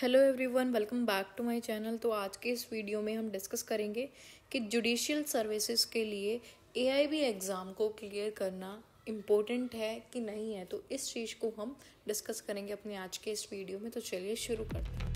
Hello everyone welcome back to my channel तो आज के इस वीडियो में हम डिस्कस करेंगे कि जुडिशियल सर्विसेज के लिए एआईबी एग्ज़ाम को क्लियर करना इम्पोर्टेंट है कि नहीं है तो इस चीज़ को हम डिस्कस करेंगे अपने आज के इस वीडियो में तो चलिए शुरू करते हैं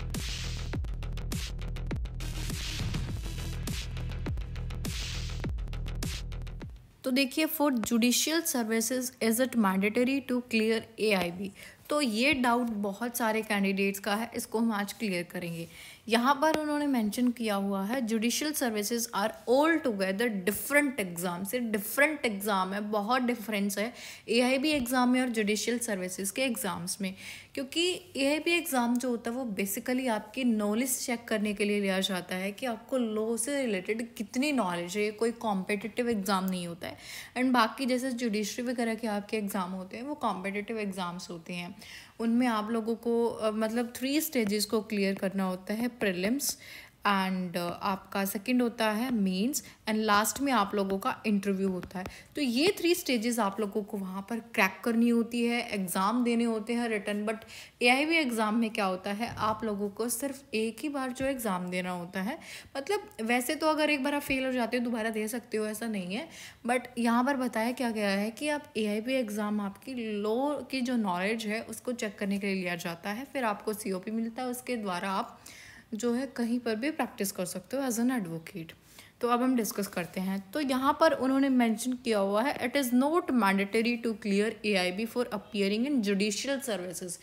तो देखिए for judicial services is it mandatory to clear A I तो ये डाउट बहुत सारे कैंडिडेट्स का है इसको हम आज क्लियर करेंगे यहाँ पर उन्होंने मेंशन किया हुआ है judicial services are all together different exam से डिफरेंट एग्ज़ाम है बहुत डिफरेंस है एआईबी एग्ज़ाम में और जुडिशल सर्विसेज के एग्ज़ाम्स में क्योंकि एआईबी एग्ज़ाम जो होता है वो बेसिकली आपकी नॉलेज चेक करने के लिए लिया जाता है कि आपको लॉ से रिलेटेड कितनी नॉलेज है कोई कॉम्पिटिटिव एग्ज़ाम नहीं होता है एंड बाकी जैसे जुडिशरी वगैरह के आपके एग्ज़ाम होते हैं वो कॉम्पिटिटिव एग्ज़ाम्स होते हैं उनमें आप लोगों को मतलब थ्री स्टेजेस को क्लियर करना होता है प्रिलिम्स एंड uh, आपका सेकंड होता है मेंस एंड लास्ट में आप लोगों का इंटरव्यू होता है तो ये थ्री स्टेजेस आप लोगों को वहाँ पर क्रैक करनी होती है एग्ज़ाम देने होते हैं रिटर्न बट वी एग्ज़ाम में क्या होता है आप लोगों को सिर्फ एक ही बार जो एग्ज़ाम देना होता है मतलब वैसे तो अगर एक बार आप फेल हो जाते हो दोबारा दे सकते हो ऐसा नहीं है बट यहाँ पर बताया क्या गया है कि आप ए एग्ज़ाम आपकी लो की जो नॉलेज है उसको चेक करने के लिए लिया जाता है फिर आपको सी मिलता है उसके द्वारा आप जो है कहीं पर भी प्रैक्टिस कर सकते हो एज एन एडवोकेट तो अब हम डिस्कस करते हैं तो यहाँ पर उन्होंने मेंशन किया हुआ है it is not mandatory to clear A I B for appearing in judicial services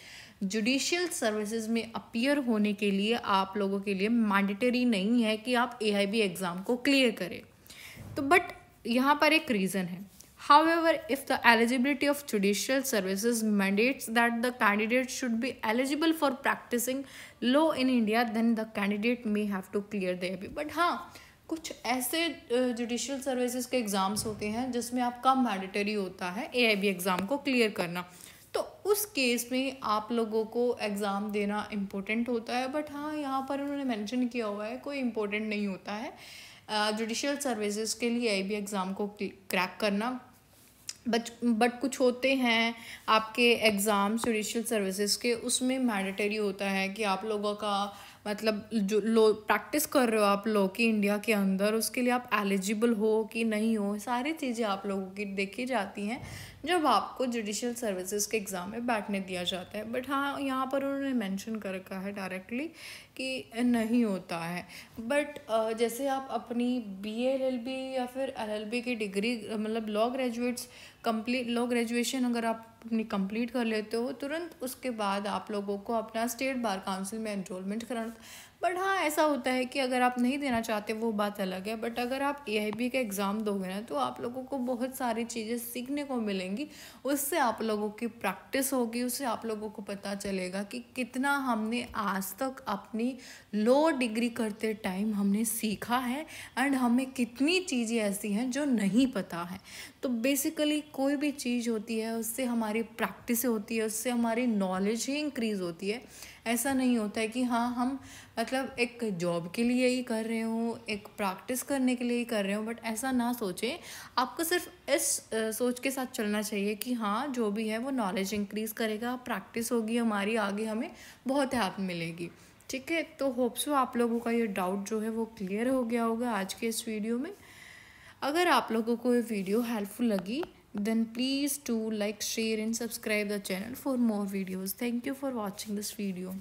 judicial services में अपियर होने के लिए आप लोगों के लिए मैंडेटरी नहीं है कि आप ए आई बी एग्ज़ाम को क्लियर करें तो बट यहाँ पर एक रीज़न है However, if the eligibility of judicial services mandates that the candidate should be eligible for practicing law in India, then the candidate may have to clear the AP. But हाँ कुछ ऐसे judicial services के exams होते हैं जिसमें आपका mandatory होता है ए आई बी एग्ज़ाम को क्लियर करना तो उस केस में आप लोगों को एग्ज़ाम देना इम्पोर्टेंट होता है बट हाँ यहाँ पर उन्होंने मैंशन किया हुआ है कोई इम्पोर्टेंट नहीं होता है जुडिशियल uh, सर्विसेज के लिए आई एग्ज़ाम को क्रैक करना बच बट कुछ होते हैं आपके एग्ज़ाम्स जुडिशल सर्विसेज के उसमें मैंडेटरी होता है कि आप लोगों का मतलब जो लो प्रैक्टिस कर रहे हो आप लॉ की इंडिया के अंदर उसके लिए आप एलिजिबल हो कि नहीं हो सारी चीज़ें आप लोगों की देखी जाती हैं जब आपको जुडिशल सर्विसेज के एग्ज़ाम में बैठने दिया जाता है बट हाँ यहाँ पर उन्होंने मेंशन कर रखा है डायरेक्टली कि नहीं होता है बट जैसे आप अपनी बी एल एल बी या फिर एल एल बी की डिग्री मतलब law graduates complete law graduation अगर आप अपनी कंप्लीट कर लेते हो तुरंत उसके बाद आप लोगों को अपना स्टेट बार काउंसिल में एनरोलमेंट कराना बट हाँ ऐसा होता है कि अगर आप नहीं देना चाहते वो बात अलग है बट अगर आप ए का एग्ज़ाम दोगे ना तो आप लोगों को बहुत सारी चीज़ें सीखने को मिलेंगी उससे आप लोगों की प्रैक्टिस होगी उससे आप लोगों को पता चलेगा कि कितना हमने आज तक अपनी लो डिग्री करते टाइम हमने सीखा है एंड हमें कितनी चीज़ें ऐसी हैं जो नहीं पता है तो बेसिकली कोई भी चीज़ होती है उससे हमारी प्रैक्टिस होती है उससे हमारी नॉलेज ही इंक्रीज़ होती है ऐसा नहीं होता है कि हाँ हम मतलब एक जॉब के लिए ही कर रहे हो एक प्रैक्टिस करने के लिए ही कर रहे हो बट ऐसा ना सोचें आपको सिर्फ इस सोच के साथ चलना चाहिए कि हाँ जो भी है वो नॉलेज इंक्रीज़ करेगा प्रैक्टिस होगी हमारी आगे हमें बहुत हेल्प मिलेगी ठीक है तो होप्स हो आप लोगों का ये डाउट जो है वो क्लियर हो गया होगा आज के इस वीडियो में अगर आप लोगों को ये वीडियो हेल्पफुल लगी then please do like share and subscribe the channel for more videos thank you for watching this video